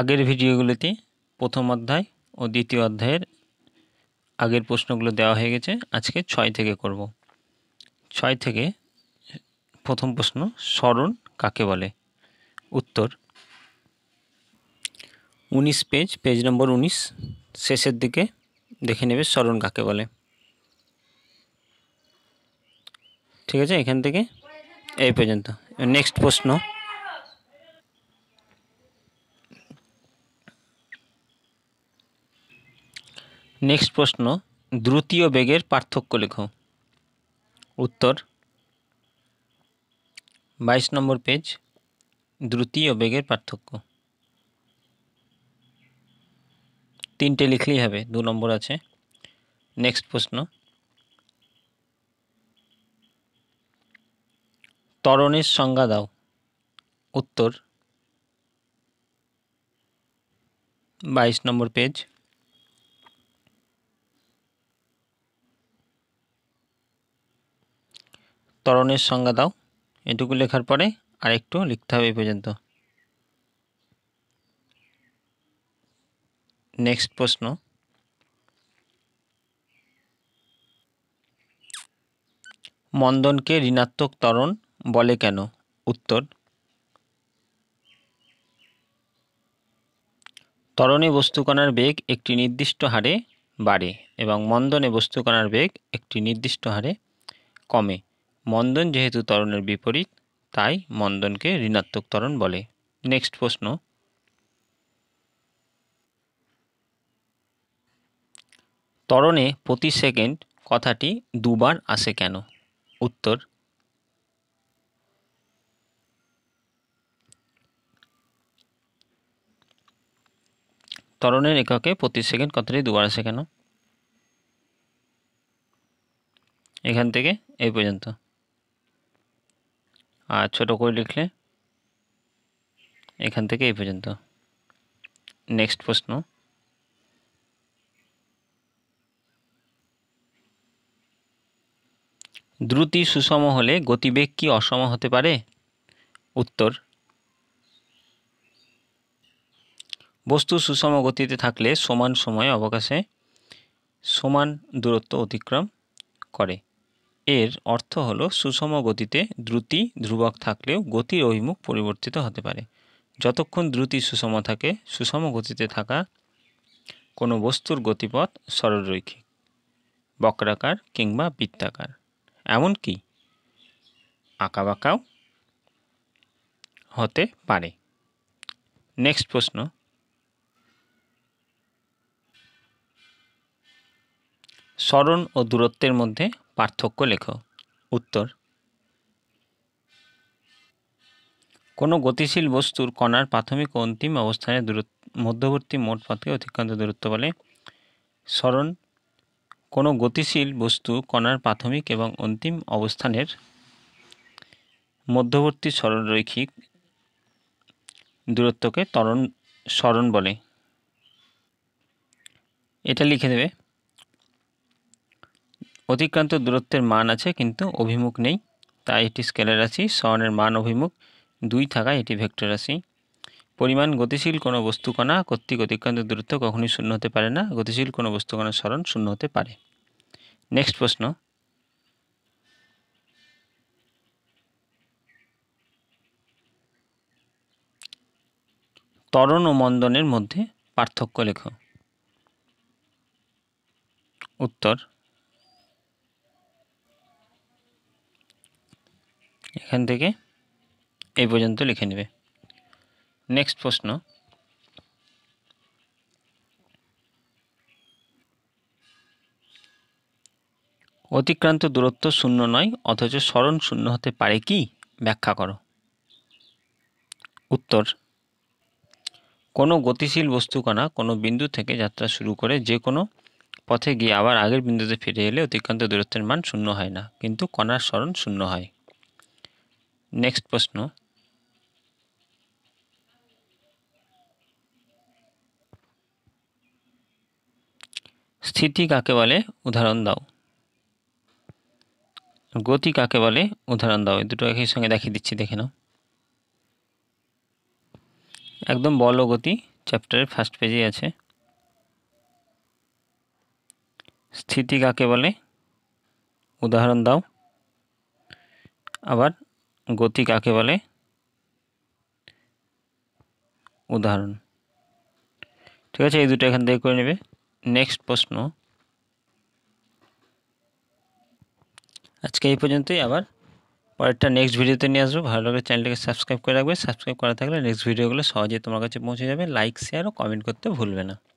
আগের ভিডিওগুলোতে প্রথম অধ্যায় ও দ্বিতীয় অধ্যায়ের আগের প্রশ্নগুলো দেওয়া হয়ে গেছে আজকে ছয় থেকে করব ছয় থেকে প্রথম প্রশ্ন স্মরণ কাকে বলে উত্তর উনিশ পেজ পেজ নম্বর উনিশ শেষের দিকে দেখে নেবে স্মরণ কাকে বলে ঠিক আছে এখান থেকে এই পর্যন্ত নেক্সট প্রশ্ন নেক্সট প্রশ্ন দ্রুতীয় বেগের পার্থক্য লেখো উত্তর বাইশ নম্বর পেজ দ্রুতীয় বেগের পার্থক্য তিনটে লিখলেই হবে দু নম্বর আছে নেক্সট প্রশ্ন তরণের সংজ্ঞা দাও উত্তর বাইশ নম্বর পেজ ত্বরণের সংজ্ঞা দাও এটুকু লেখার পরে আর একটু লিখতে হবে এই পর্যন্ত নেক্সট প্রশ্ন মন্দনকে ঋণাত্মক ত্বরণ বলে কেন উত্তর ত্বরণে বস্তুকণার বেগ একটি নির্দিষ্ট হারে বাড়ে এবং মন্দনে বস্তুকণার বেগ একটি নির্দিষ্ট হারে কমে মন্দন যেহেতু ত্বরণের বিপরীত তাই মন্দনকে ঋণাত্মক ত্বরণ বলে নেক্সট প্রশ্ন ত্বরণে প্রতি সেকেন্ড কথাটি দুবার আসে কেন উত্তর ত্বরণের এককে প্রতি সেকেন্ড কথাটি দুবার আসে কেন এখান থেকে এই পর্যন্ত আর ছোটো করে লিখলে এখান থেকে এই পর্যন্ত নেক্সট প্রশ্ন দ্রুতি সুষম হলে গতিবেগ কি অসম হতে পারে উত্তর বস্তু সুষম গতিতে থাকলে সমান সময়ে অবকাশে সমান দূরত্ব অতিক্রম করে এর অর্থ হল সুষম গতিতে দ্রুতি ধ্রুবক থাকলেও গতির অভিমুখ পরিবর্তিত হতে পারে যতক্ষণ দ্রুতি সুষম থাকে সুষম গতিতে থাকা কোনো বস্তুর গতিপথ সরলরৈখিক বক্রাকার কিংবা বৃত্তাকার এমনকি আঁকাবাঁকাও হতে পারে নেক্সট প্রশ্ন স্মরণ ও দূরত্বের মধ্যে পার্থক্য লেখো উত্তর কোনো গতিশীল বস্তুর কণার প্রাথমিক ও অন্তিম অবস্থানের দূরত্ব মধ্যবর্তী মোট পথকে অতিক্রান্ত দূরত্ব বলে স্মরণ কোনো গতিশীল বস্তু কণার প্রাথমিক এবং অন্তিম অবস্থানের মধ্যবর্তী সরলরৈখিক দূরত্বকে তরণ স্মরণ বলে এটা লিখে দেবে অতিক্রান্ত দূরত্বের মান আছে কিন্তু অভিমুখ নেই তাই এটি স্কেলার রাশি সরণের মান অভিমুখ দুই থাকায় এটি ভেক্টর রাশি পরিমাণ গতিশীল কোনো বস্তুকণা কর্তৃক অতিক্রান্ত দূরত্ব কখনোই শূন্য হতে পারে না গতিশীল কোনো বস্তুকণার স্মরণ শূন্য হতে পারে নেক্সট প্রশ্ন তরণ ও মন্দনের মধ্যে পার্থক্য লেখ উত্তর এখান থেকে এই পর্যন্ত লিখে নেবে নেক্সট প্রশ্ন অতিক্রান্ত দূরত্ব শূন্য নয় অথচ স্মরণ শূন্য হতে পারে কি ব্যাখ্যা করো উত্তর কোনো গতিশীল বস্তুকণা কোনো বিন্দু থেকে যাত্রা শুরু করে যে কোনো পথে গিয়ে আবার আগের বিন্দুতে ফিরে এলে অতিক্রান্ত দূরত্বের মান শূন্য হয় না কিন্তু কণার স্মরণ শূন্য হয় নেক্সট প্রশ্ন স্থিতি কাকে বলে উদাহরণ দাও গতি কাকে বলে উদাহরণ দাও এই দুটো একই সঙ্গে দেখিয়ে দিচ্ছি দেখে নাও একদম বল গতি চ্যাপ্টারের ফার্স্ট পেজে আছে স্থিতি কাকে বলে উদাহরণ দাও আবার গতি কাকে বলে উদাহরণ ঠিক আছে এই দুটো এখান থেকে করে নেবে নেক্সট প্রশ্ন আজকে এই পর্যন্তই আবার পরেরটা নেক্সট ভিডিওতে নিয়ে আসবো ভালো লাগলে চ্যানেলটাকে সাবস্ক্রাইব করে রাখবে সাবস্ক্রাইব করা থাকলে নেক্সট ভিডিওগুলো সহজে তোমার কাছে পৌঁছে যাবে লাইক শেয়ার ও কমেন্ট করতে ভুলবে না